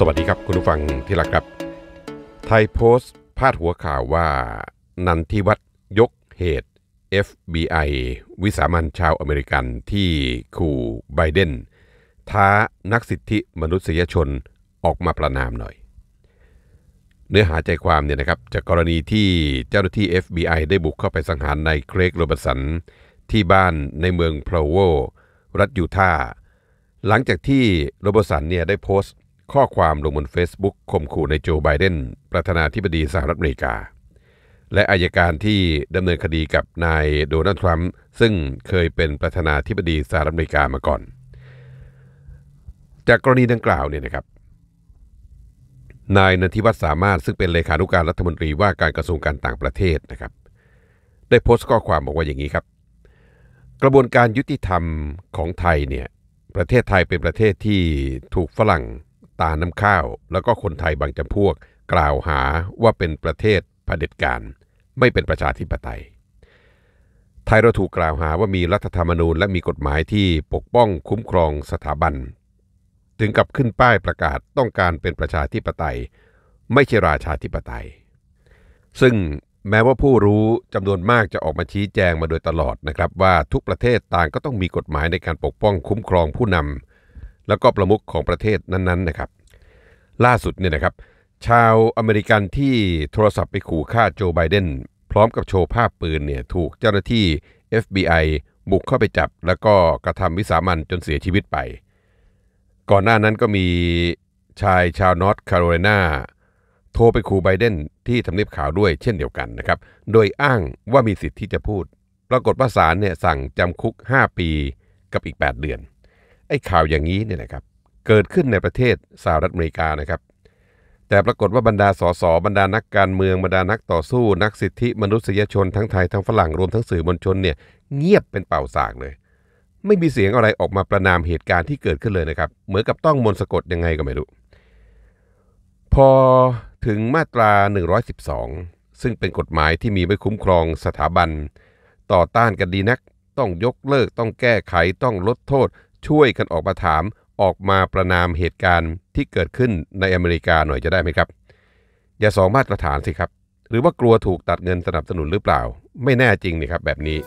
สวัสดีครับคุณผู้ฟังที่รักครับ ไทยโพสต์พาดหัวข่าวว่านันทิวัตรยกเหตุ FBI วิสามันชาวอเมริกันที่ขู่ไบเดนท้านักสิทธิมนุษยชนออกมาประนามหน่อย เนื้อหาใจความเนี่ยนะครับจากกรณีที่เจ้าหน้าที่ FBI ได้บุกเข้าไปสังหารนายเครกโรบสัน ที่บ้านในเมืองพลาวรัฐยูทาห์หลังจากที่โรบสันเนี่ยได้โพสต์ข้อความลงบน Facebook คมขู่ในโจไบเดนประธานาธิบดีสหรัฐอเมริกา และอายการที่ดำเนินคดีกับนายโดนัลด์ทรัมป์ซึ่งเคยเป็นประธานาธิบดีสหรัฐอเมริกามาก่อน จากกรณีดังกล่าวเนี่ยนะครับ นายนันทิวัฒน์สามารถ ซึ่งเป็นเลขานุการรัฐมนตรีว่าการกระทรวงการต่างประเทศนะครับได้โพสต์ข้อความบอกว่าอย่างนี้ครับ กระบวนการยุติธรรมของไทยเนี่ยประเทศไทยเป็นประเทศที่ถูกฝรั่งตาน้ำข้าวแล้วก็คนไทยบางจำพวกกล่าวหาว่าเป็นประเทศเผด็จการไม่เป็นประชาธิปไตย ไทยเราถูกกล่าวหาว่ามีรัฐธรรมนูญ และมีกฎหมายที่ปกป้องคุ้มครองสถาบัน ถึงกับขึ้นป้ายประกาศต้องการเป็นประชาธิปไตย ไม่ใช่ราชาธิปไตย ซึ่งแม้ว่าผู้รู้จำนวนมากจะออกมาชี้แจงมาโดยตลอดนะครับ ว่าทุกประเทศต่างก็ต้องมีกฎหมายในการปกป้องคุ้มครองผู้นำแล้วก็ประมุขของประเทศนั้นๆนะครับล่าสุดเนี่ยนะครับชาวอเมริกันที่โทรศัพท์ไปขู่ฆ่าโจไบเดนพร้อมกับโชว์ภาพปืนเนี่ยถูกเจ้าหน้าที่ FBI บุกเข้าไปจับ แล้วก็กระทำวิสามันจนเสียชีวิตไป ก่อนหน้านั้นก็มีชายชาวนอร์ทแคโรไลนาโทรไปขู่ไบเดนที่ทำเนียบขาวด้วยเช่นเดียวกันนะครับโดยอ้างว่ามีสิทธิ์ที่จะพูด ปรากฏว่าศาลเนี่ยสั่งจำคุก 5 ปีกับอีก 8เดือนไอ้ข่าวอย่างนี้เนี่ยนะครับ เกิดขึ้นในประเทศสหรัฐอเมริกานะครับ แต่ปรากฏว่าบรรดาสสบรรดานักการเมือง บรรดานักต่อสู้ นักสิทธิมนุษยชน ทั้งไทย ทั้งฝรั่งรวมทั้งสื่อมวลชนเนี่ยเงียบเป็นเป่าสากเลย ไม่มีเสียงอะไรออกมาประนามเหตุการณ์ที่เกิดขึ้นเลยนะครับ เหมือนกับต้องมนสะกดยังไงก็ไม่รู้ พอถึงมาตรา 112 ซึ่งเป็นกฎหมายที่มีไว้คุ้มครองสถาบัน ต่อต้านกันดีนักต้องยกเลิกต้องแก้ไขต้องลดโทษช่วยกันออกมาถามออกมาประนามเหตุการณ์ที่เกิดขึ้นในอเมริกาหน่อยจะได้ไหมครับ อย่าสองมาตรฐานสิครับ หรือว่ากลัวถูกตัดเงินสนับสนุนหรือเปล่าไม่แน่จริงนี่ครับแบบนี้